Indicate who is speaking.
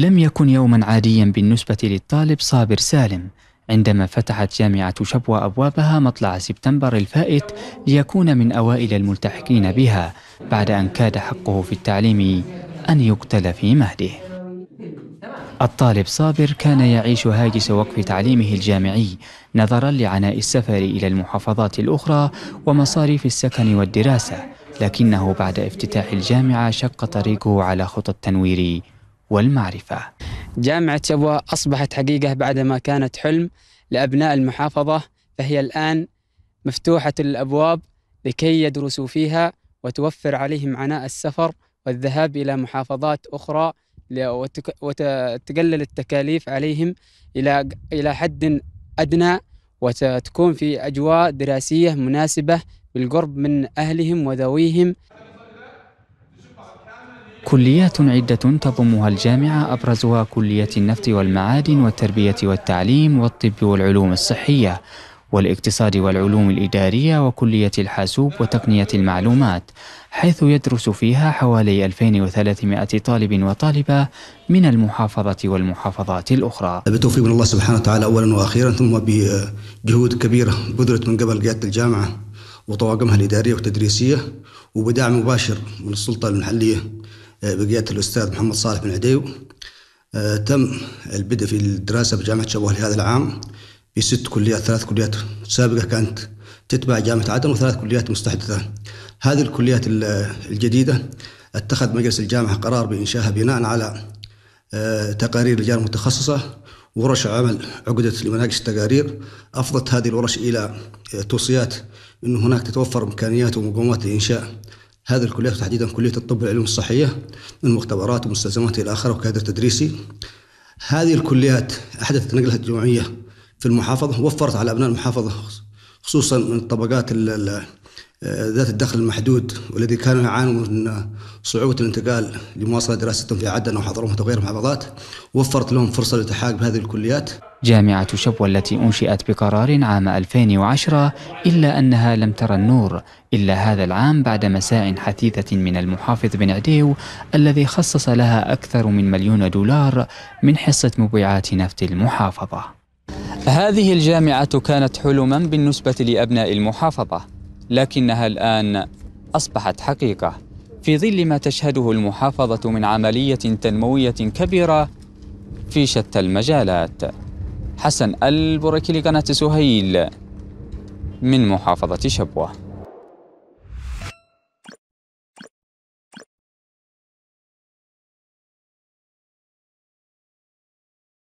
Speaker 1: لم يكن يوما عاديا بالنسبة للطالب صابر سالم عندما فتحت جامعة شبوة أبوابها مطلع سبتمبر الفائت ليكون من أوائل الملتحقين بها بعد أن كاد حقه في التعليم أن يقتل في مهده الطالب صابر كان يعيش هاجس وقف تعليمه الجامعي نظرا لعناء السفر إلى المحافظات الأخرى ومصاريف السكن والدراسة لكنه بعد افتتاح الجامعة شق طريقه على خطى التنوير
Speaker 2: والمعرفة جامعة شبوة أصبحت حقيقة بعدما كانت حلم لأبناء المحافظة فهي الآن مفتوحة الأبواب لكي يدرسوا فيها وتوفر عليهم عناء السفر والذهاب إلى محافظات أخرى وتقلل التكاليف عليهم إلى إلى حد أدنى وتكون في أجواء دراسية مناسبة بالقرب من أهلهم وذويهم
Speaker 1: كليات عدة تضمها الجامعة أبرزها كلية النفط والمعادن والتربية والتعليم والطب والعلوم الصحية والاقتصاد والعلوم الإدارية وكلية الحاسوب وتقنية المعلومات حيث يدرس فيها حوالي 2300 طالب وطالبة من
Speaker 3: المحافظة والمحافظات الأخرى بتوفيق من الله سبحانه وتعالى أولا وأخيرا ثم بجهود كبيرة بذلت من قبل قيادة الجامعة وطواقمها الإدارية والتدريسية وبدعم مباشر من السلطة المحلية بقياده الاستاذ محمد صالح بن عديو آه، تم البدء في الدراسه بجامعه شبوه لهذا العام في ست كليات ثلاث كليات سابقه كانت تتبع جامعه عدن وثلاث كليات مستحدثه هذه الكليات الجديده اتخذ مجلس الجامعه قرار بانشائها بناء على آه، تقارير لجان متخصصه ورش عمل عقدت لمناقشه التقارير أفضت هذه الورش إلى آه، توصيات أن هناك تتوفر إمكانيات ومقومات لإنشاء هذه الكليات تحديدا كلية الطب والعلوم الصحية المختبرات ومستلزمات إلى آخره وكادر تدريسي هذه الكليات أحدثت نقلة جمعية في المحافظة وفرت على أبناء المحافظة خصوصا من الطبقات ذات الدخل المحدود والذي كانوا يعانون من صعوبة الانتقال لمواصلة دراستهم في عدن أو حضرموت وغير المحافظات وفرت لهم فرصة للالتحاق بهذه الكليات
Speaker 1: جامعة شبوة التي أنشئت بقرار عام 2010 إلا أنها لم ترى النور إلا هذا العام بعد مساء حثيثة من المحافظ بن عديو الذي خصص لها أكثر من مليون دولار من حصة مبيعات نفط المحافظة هذه الجامعة كانت حلما بالنسبة لأبناء المحافظة لكنها الآن أصبحت حقيقة في ظل ما تشهده المحافظة من عملية تنموية كبيرة في شتى المجالات حسن البركي لقناة
Speaker 2: سهيل من محافظة شبوه